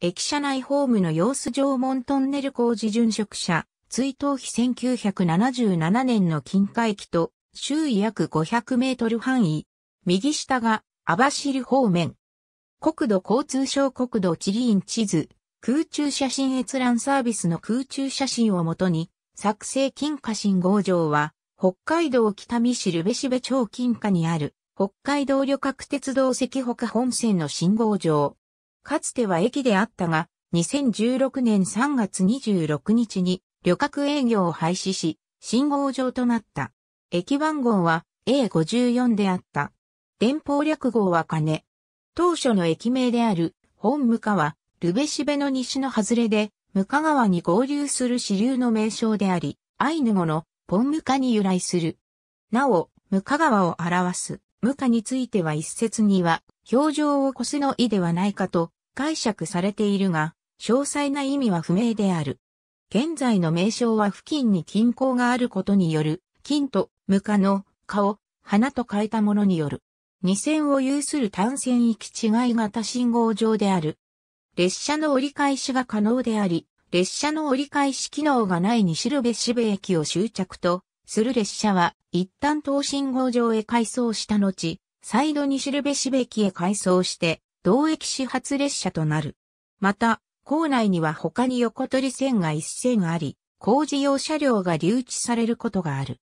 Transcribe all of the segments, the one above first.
駅舎内ホームの様子縄文トンネル工事殉職者、追悼碑1977年の近海駅と、周囲約500メートル範囲。右下が、網走方面。国土交通省国土地理院地図、空中写真閲覧サービスの空中写真をもとに、作成金華信号場は、北海道北見市べしべ町金華にある、北海道旅客鉄道赤北本線の信号場。かつては駅であったが、2016年3月26日に旅客営業を廃止し、信号場となった。駅番号は A54 であった。電報略号は金。当初の駅名である本無川は、ルベシベの西の外れで、無川川に合流する支流の名称であり、アイヌ語のポンムカに由来する。なお、無香川を表す、無香については一説には、表情を越すの意ではないかと解釈されているが、詳細な意味は不明である。現在の名称は付近に近郊があることによる、金と無価の顔、花と変えたものによる。二線を有する単線行き違い型信号上である。列車の折り返しが可能であり、列車の折り返し機能がない西辺市部駅を終着とする列車は一旦東信号場へ改装した後、再度西辺市部駅へ改装して同駅始発列車となる。また、構内には他に横取り線が一線あり、工事用車両が留置されることがある。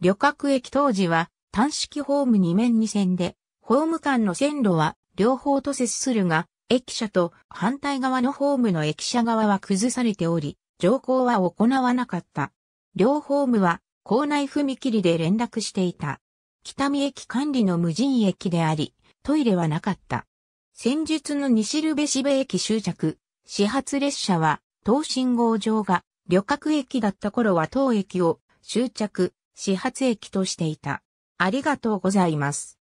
旅客駅当時は単式ホーム2面2線で、ホーム間の線路は両方と接するが、駅舎と反対側のホームの駅舎側は崩されており、乗降は行わなかった。両ホームは構内踏切で連絡していた。北見駅管理の無人駅であり、トイレはなかった。戦術の西ルベシベ駅終着、始発列車は、東信号場が旅客駅だった頃は当駅を終着、始発駅としていた。ありがとうございます。